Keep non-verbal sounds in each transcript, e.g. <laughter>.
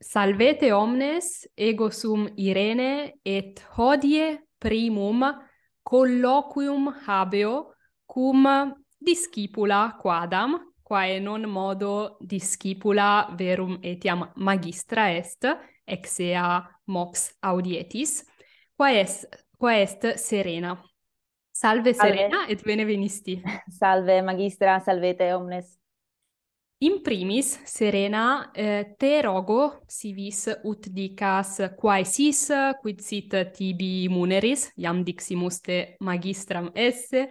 Salvete omnes ego sum Irene et hodie primum colloquium habeo cum discipula quadam quae non modo discipula verum etiam magistra est ex ea mox audietis quae est quae est Serena Salve, Salve Serena et bene venisti Salve magistra salvete omnes In primis, Serena, eh, te rogo, si vis ut dicas quae sis, quid sit tibi muneris, iam diximus te magistram esse,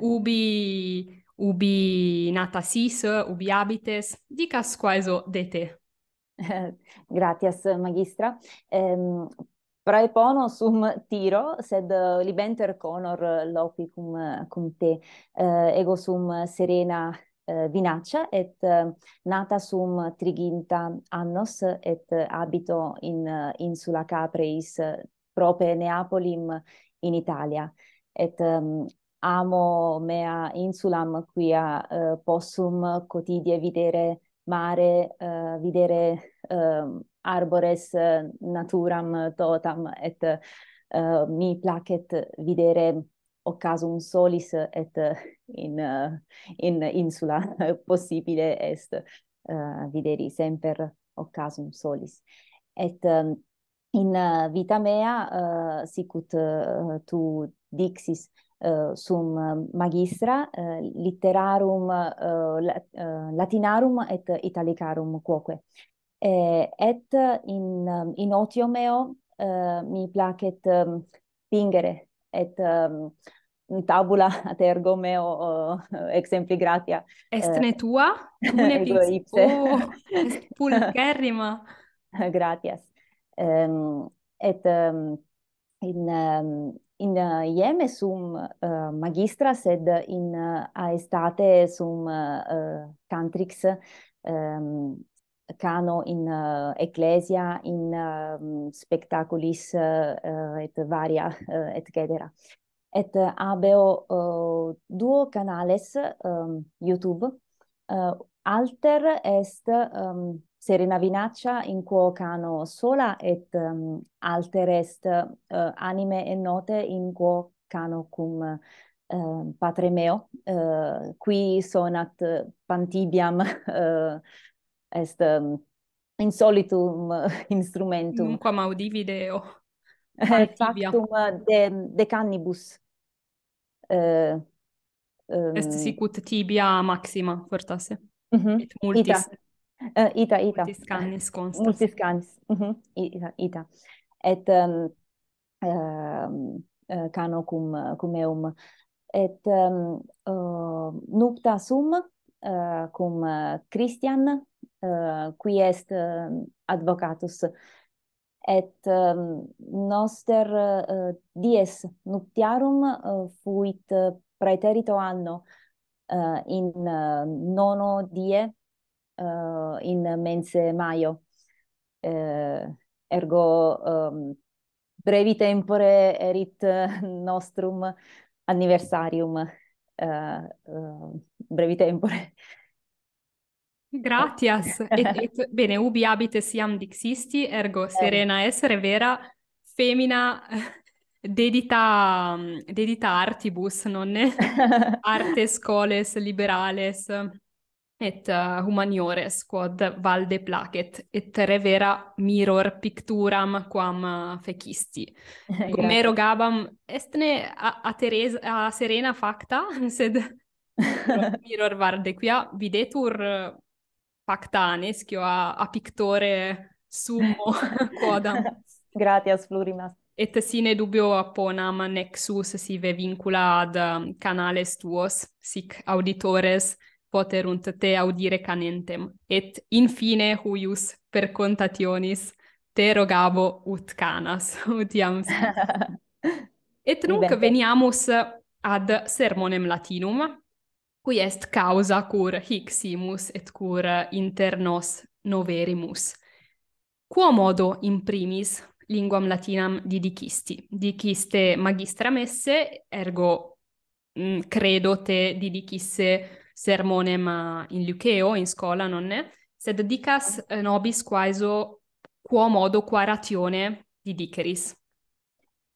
ubi, ubi nata sis, ubi habites, dicas quae so de te. <laughs> Gratias, magistra. Um, ehm, Prae pono sum tiro, sed libenter conor lopi cum, cum te. Uh, ego sum serena Eh, Vinacia, et eh, nata sum triginta annos, et habito in eh, insula Capreis, prope Neapolim in Italia. Et ehm, amo mea insulam, quia possum cotidie videre mare, videre ehm, arbores naturam totam, et mi placet videre occasum solis et eh, in eh, in insula <laughs> possibile est uh, videri semper occasum solis et um, in vita mea uh, sic ut uh, tu dixis uh, sum magistra uh, litterarum uh, la, uh, latinarum et italicarum quoque eh, et in in otio meo uh, mi placet um, pingere et um, in tabula a tergo meo uh, exempli gratia est ne eh, tua cumne uh, <laughs> ipse, ipse. Oh, <laughs> pulcherrima <laughs> gratias um, et um, in um, in eh, iem sum uh, magistra sed in uh, aestate sum uh, cantrix um, cano in uh, ecclesia in uh, spectaculis uh, et varia uh, et cetera et eh, habeo uh, duo canales um, YouTube. Uh, alter est um, Serena Vinaccia in quo cano sola et um, alter est uh, anime e note in quo cano cum uh, patre meo. Uh, qui sonat pantibiam uh, <laughs> est um, insolitum instrumentum. Nunquam audivideo. Oh. video. Eh, factum eh, de, de cannibus. Eh, um... Est sicut tibia maxima, fortasse Mm -hmm. Et multis. Ita. Uh, ita, ita. Multis cannis constas. Multis cannis. Mm -hmm. Ita, ita. Et um, uh, uh, cano cum, cum eum. Et um, uh, nupta sum uh, cum Christian, uh, qui est uh, advocatus, et um, noster uh, dies nuptiarum uh, fuit uh, praeterito anno uh, in uh, nono die uh, in mense maio uh, ergo um, brevi tempore erit nostrum anniversarium uh, uh, brevi tempore Gratias. <laughs> Et, et, bene, ubi habites iam dixisti, ergo eh. serena essere vera, femina <laughs> dedita, mm, dedita artibus, non <laughs> arte scoles liberales et uh, humaniores quod valde placet et revera miror picturam quam uh, fecisti. Gomero gabam estne a, a, Teresa, a Serena facta, sed miror varde qua videtur pactanis, quo a, a pictore summo quodam. <laughs> Gratias, plurimas. Et sine dubio apponam nexus sive vincula ad um, canales tuos, sic auditores poterunt te audire canentem. Et infine huius per contationis te rogavo ut canas, <laughs> ut iam <laughs> Et nunc veniamus ad sermonem latinum, qui est causa cur hic simus et cur inter nos noverimus. Quo modo in primis linguam latinam didicisti? Diciste magistra messe, ergo mm, credo te didicisse sermonem ah, in Luceo, in scola, nonne? Sed dicas eh, nobis quaeso quo modo qua ratione didiceris?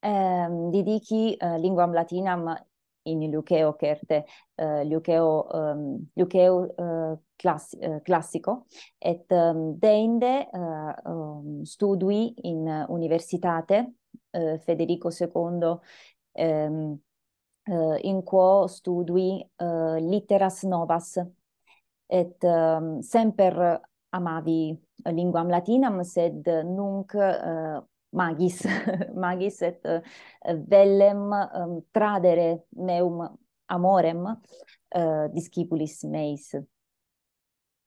Um, didici uh, linguam latinam in luceo certe uh, eh, luceo um, ehm, luceo uh, eh, class, uh, eh, classico et um, deinde uh, um, ehm, studui in universitate uh, Federico II um, uh, in quo studui uh, litteras novas et um, semper amavi linguam latinam sed nunc uh, magis <laughs> magis et eh, vellem um, tradere meum amorem uh, discipulis meis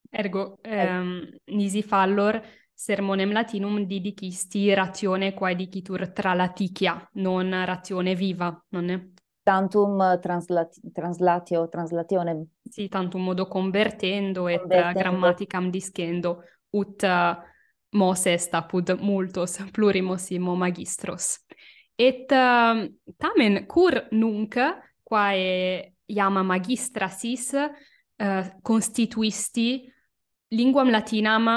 ergo um, nisi fallor sermonem latinum didicisti ratione quae dicitur tra laticia non ratione viva non è tantum eh, translati translatio translatione sì tantum modo convertendo et grammaticam discendo ut uh, mos est apud multos plurimosimo magistros. Et ehm, tamen cur nunc quae iam magistrasis uh, eh, constituisti linguam latinam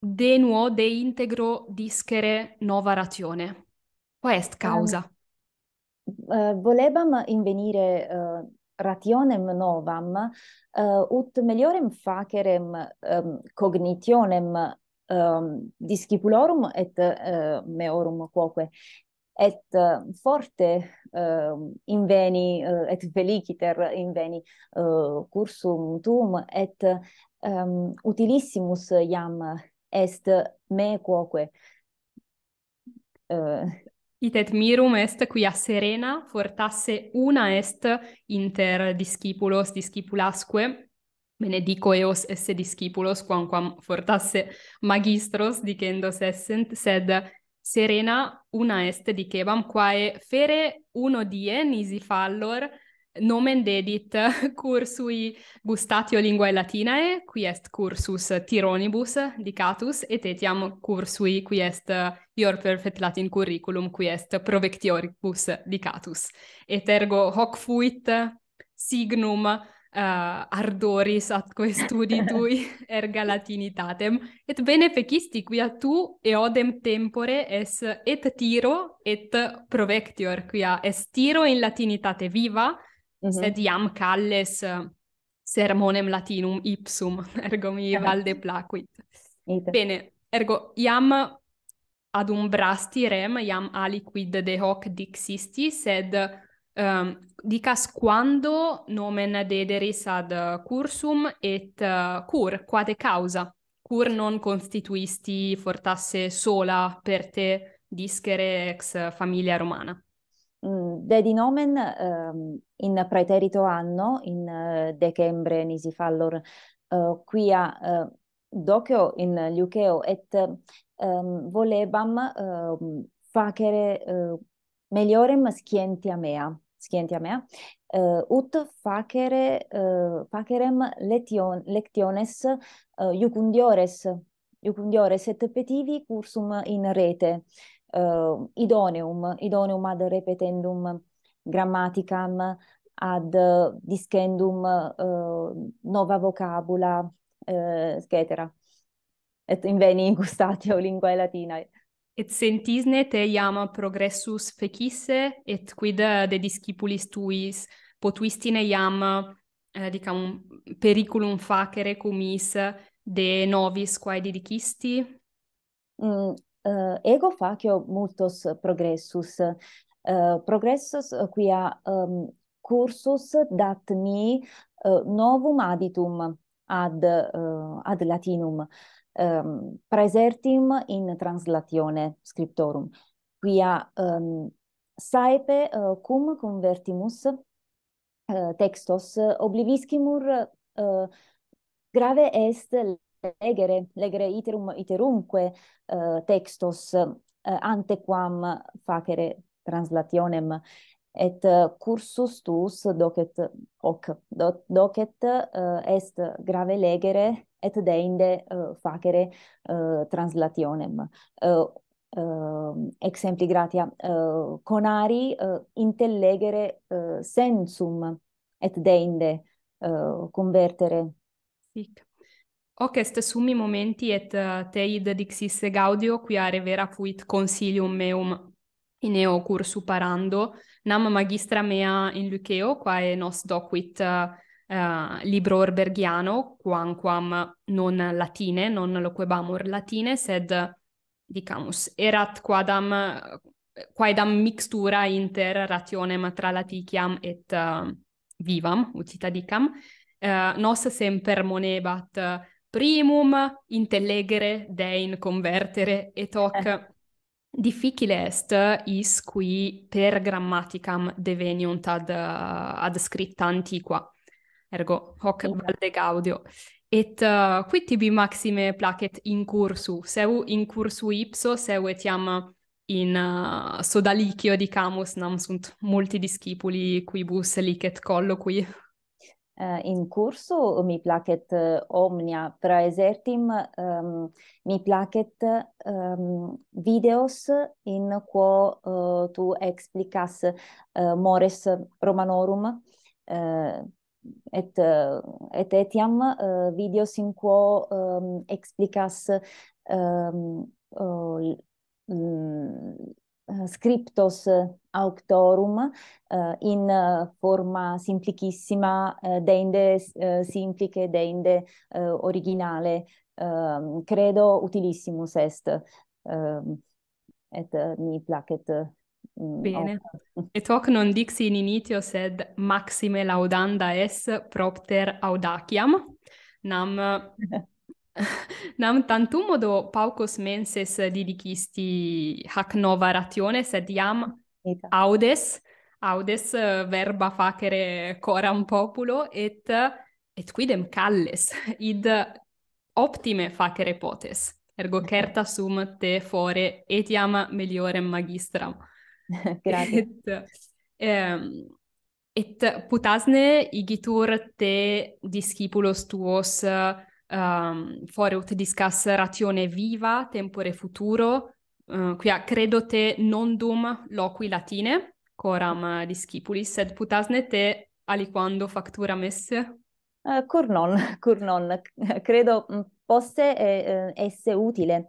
de nuo de integro discere nova ratione. Qua est ehm, causa? Um, uh, volebam invenire uh rationem novam uh, ut meliorem facerem um, cognitionem um, discipulorum et uh, meorum quoque et uh, forte uh, inveni uh, et feliciter inveni uh, cursum tuum et uh, um, utilissimus iam est me quoque uh, it et mirum est quia serena fortasse una est inter discipulos discipulasque benedico eos esse discipulos quamquam fortasse magistros dicendo sessent sed serena una est dicebam quae fere uno die nisi fallor nomen dedit <laughs> cursui gustatio linguae latinae qui est cursus tironibus dicatus et etiam cursui qui est your perfect latin curriculum qui est provectioribus dicatus et ergo hoc fuit signum Eh, ardoris atque studi tui <laughs> erga latinitatem. Et bene fecisti, quia tu eodem tempore es et tiro et provectior, quia est tiro in latinitate viva, mhm. sed iam calles sermonem latinum ipsum. <laughs> Ergo mi valde placuit. Bene, ergo iam ad umbrasti rem, iam aliquid de hoc dixisti, sed um, dicas quando nomen dederis ad cursum et uh, cur quade causa cur non constituisti fortasse sola per te discere ex familia romana mm, dedi nomen um, in praeterito anno in uh, decembre nisi fallor uh, eh, quia uh, docio in Luceo et um, volebam uh, facere uh, meliorem scientia mea scientia mea uh, ut facere uh, facerem lection, lectiones uh, iucundiores iucundiores et petivi cursum in rete uh, idoneum idoneum ad repetendum grammaticam ad discendum uh, nova vocabula uh, et cetera et inveni in gustatio linguae latinae et sentisne te iam progressus fecisse et quid de discipulis tuis potuistine iam eh, dicam periculum facere cum is de novis quae dedicisti mm, uh, ego facio multos progressus uh, progressus quia um, cursus dat mi uh, novum aditum ad uh, ad latinum uh, um, praesertim in translatione scriptorum quia um, saepe uh, cum convertimus uh, textos obliviscimur uh, eh, grave est legere legere iterum iterumque uh, textos uh, antequam facere translationem et cursus tuus docet hoc docet uh, est grave legere et deinde uh, facere uh, translationem. Uh, uh, exempli gratia, uh, conari uh, intellegere uh, sensum et deinde uh, convertere. Sic. Hoc est summi momenti et te id dixisse gaudio qui are vera fuit consilium meum in eo cursu parando nam magistra mea in luceo quae nos docuit eh, libro orbergiano quamquam non latine non loquebamur latine sed dicamus erat quadam quaedam mixtura inter rationem tra laticiam et uh, vivam ut dicam eh, nos semper monebat primum intellegere de in convertere et hoc eh. Difficile est is qui per grammaticam deveniunt ad, ad scripta antiqua, ergo hoc mm. valde gaudio et uh, qui tibi maxime placet in cursu seu in cursu ipso seu etiam in uh, sodalicio di camus nam sunt multi discipuli qui licet collo qui Uh, in cursu mi placet uh, omnia praesertim um, ehm, mi placet um, videos in quo uh, tu explicas uh, mores romanorum uh, et eh, et etiam uh, eh, videos in quo um, ehm, explicas um, scriptos auctorum uh, in forma simplicissima uh, deinde uh, simplice deinde uh, originale uh, credo utilissimus est uh, et uh, mi placet uh, Bene. Oh. Et hoc non dixi in initio, sed maxime laudanda es propter audaciam. Nam... <laughs> Nam tantum modo paucos menses didicisti hac nova ratione, sed iam audes, audes eh, verba facere coram populo, et, et quidem calles, <laughs> id optime facere potes. Ergo certa sum te fore etiam meliorem magistram. <laughs> Grazie. Et, ehm, et putasne igitur te discipulos tuos um, ehm, fore ut discas ratione viva, tempore futuro, uh, quia credo te nondum loqui latine, coram discipulis, sed putasne te aliquando facturam esse? Uh, cur non, <laughs> cur non. credo mm, posse eh, esse utile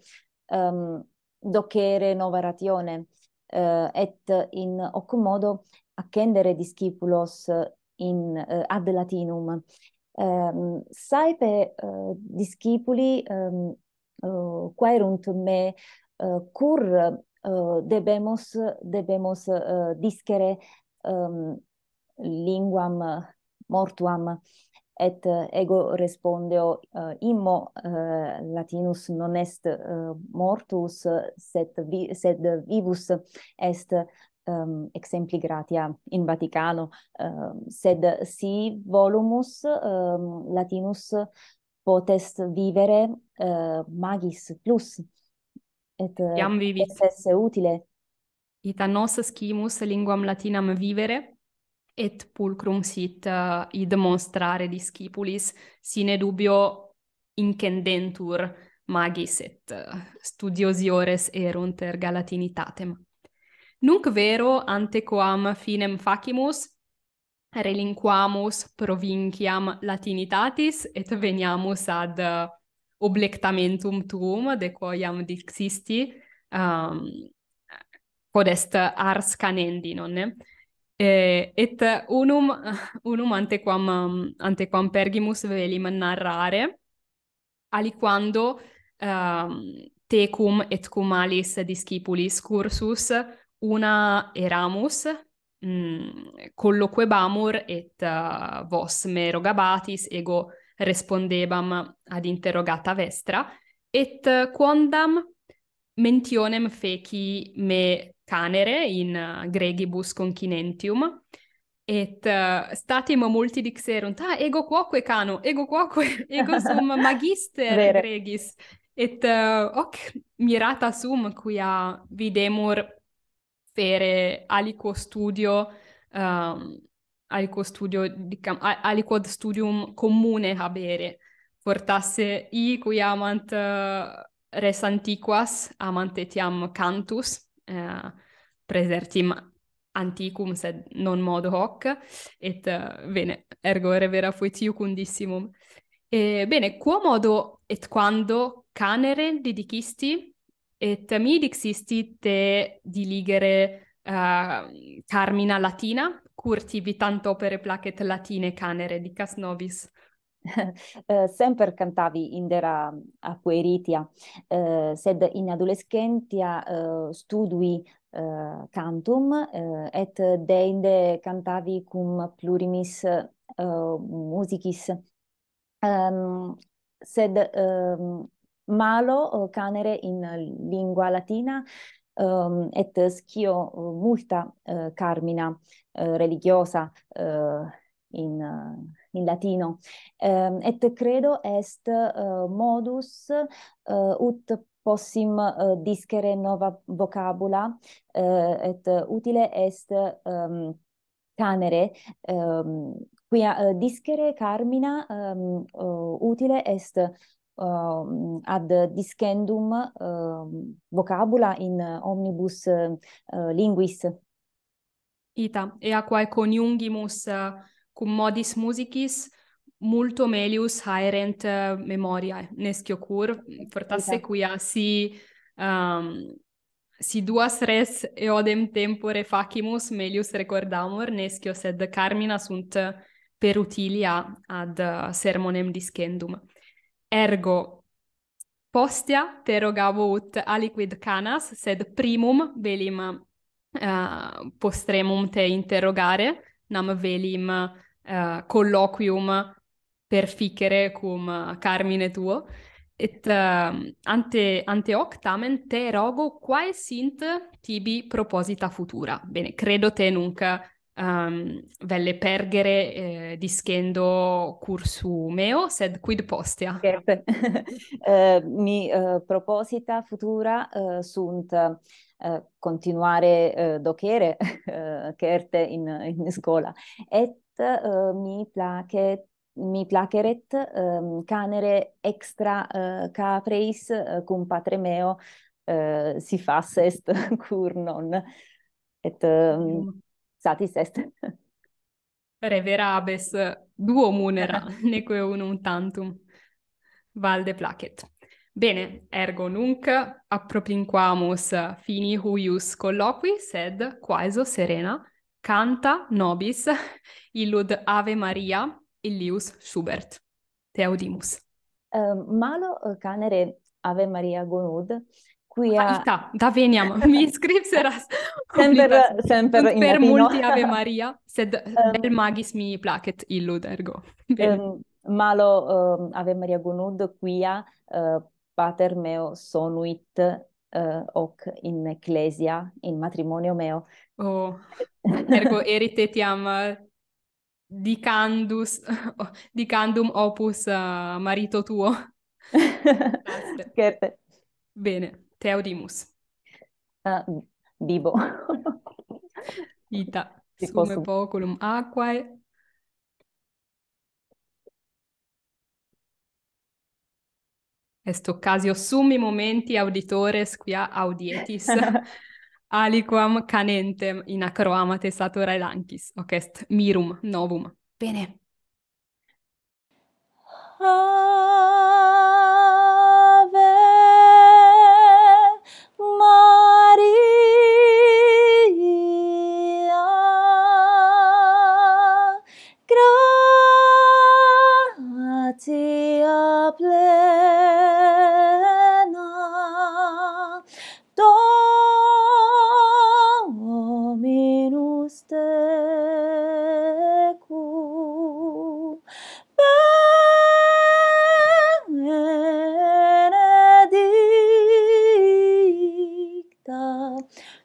um, docere nova ratione uh, et in hoc modo accendere discipulos in uh, ad latinum um, saepe uh, discipuli um, uh, quaerunt me uh, cur uh, debemos debemos uh, discere um, linguam mortuam uh, et eh, ego respondeo uh, eh, immo uh, latinus non est uh, mortus sed vi, sed vivus est um, exempli gratia in vaticano uh, sed si volumus um, latinus potest vivere uh, magis plus et iam vivit esse utile ita nos scimus linguam latinam vivere et pulcrum sit uh, id monstrare discipulis sine dubio incendentur magis et uh, studiosiores erunt er galatinitatem. Nunc vero ante quam finem facimus relinquamus provinciam latinitatis et veniamus ad uh, oblectamentum tuum de quo iam dixisti um, uh, quod est ars canendi, nonne? Eh, et unum, <laughs> unum antequam, antequam pergimus velim narrare, aliquando ehm, tecum et cum alis discipulis cursus una eramus, mm, colloquebamur et uh, vos me rogabatis, ego respondebam ad interrogata vestra, et quondam mentionem feci me canere in uh, gregibus concinentium et uh, statim multi dixerunt ah ego quoque cano ego quoque <laughs> ego sum magister <laughs> gregis et uh, hoc mirata sum quia videmur fere aliquo studio um, aliquo studio dicam aliquod studium commune habere portasse i qui amant uh, res antiquas amant etiam cantus Eh, presertim antiquum sed non modo hoc et uh, bene ergo re vera fuit iu e bene quo modo et quando canere didicisti? et mi dixisti te diligere uh, carmina latina curti vi tanto opere placet latine canere dicas nobis <laughs> Eh, semper cantavi in dera acqueritia, eh, sed in adolescentia eh, studui uh, cantum et deinde cantavi cum plurimis musicis. Um, sed um, malo canere in lingua latina um, et scio multa uh, carmina uh, religiosa uh, in uh, in latino. Ehm, et credo est uh, modus uh, ut possim uh, discere nova vocabula uh, et utile est um, canere um, quia uh, discere carmina um, uh, utile est uh, ad discendum uh, vocabula in omnibus uh, linguis ita et aquae coniungimus uh cum modis musicis multo melius haerent eh, memoriae, nescio cur, fortasse okay. quia si, um, si duas res eodem tempore facimus melius recordamur, nescio sed carmina sunt per utilia ad eh, sermonem discendum. Ergo, postia terogavo ut aliquid canas, sed primum velim uh, postremum te interrogare, nam velim uh, colloquium per ficere cum eh, carmine tuo et uh, ante ante hoc tamen te rogo quae sint tibi proposita futura bene credo te nunc um, velle pergere eh, discendo cursu meo sed quid postea uh, <laughs> mi uh, proposita futura uh, sunt Uh, continuare uh, docere uh, <laughs> certe in in scuola et uh, mi placet mi placeret um, canere extra uh, capreis uh, cum patre meo uh, si fas est <laughs> cur non et um, ehm, satis est reverabes duo munera <laughs> neque unum tantum valde placet bene ergo nunc appropinquamus fini huius colloqui sed quaeso serena canta nobis <laughs> illud Ave Maria illius Schubert. Te audimus. Uh, malo eh, canere Ave Maria gonud, quia... Ah, ita, da veniam, <laughs> mi scripseras. <laughs> semper, semper in Per multi Ave Maria, sed um, ehm. bel magis mi placet illud ergo. um, malo Ave Maria gonud, quia uh, pater meo sonuit uh, hoc in ecclesia in matrimonio meo oh <laughs> ergo erit etiam eh, dicandus <laughs> oh, dicandum opus uh, marito tuo <laughs> certe bene teodimus uh, ah, bibo vita sumo poculum aquae est occasio summi momenti auditores quia audietis <laughs> aliquam canentem in acroamate satura elanchis, hoc est mirum novum. Bene. Ah!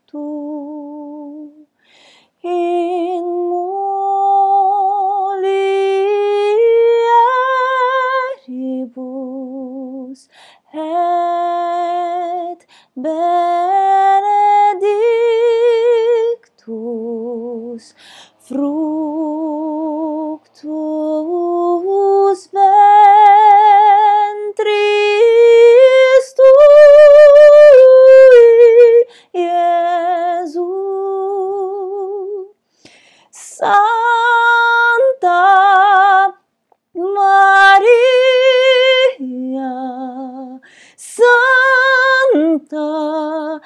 tu 的。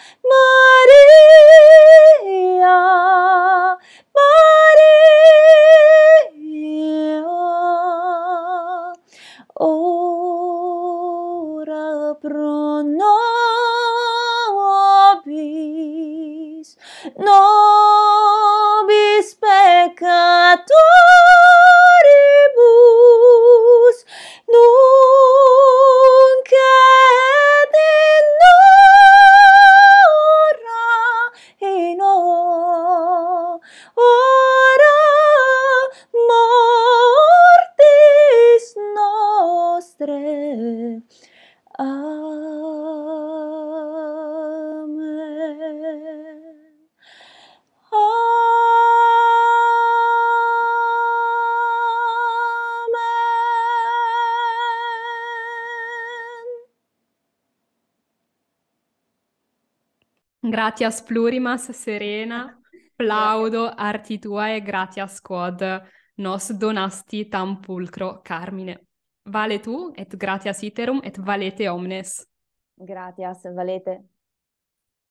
gratias plurimas serena <laughs> plaudo arti tuae gratias quod nos donasti tam pulcro carmine vale tu et gratias iterum et valete omnes gratias valete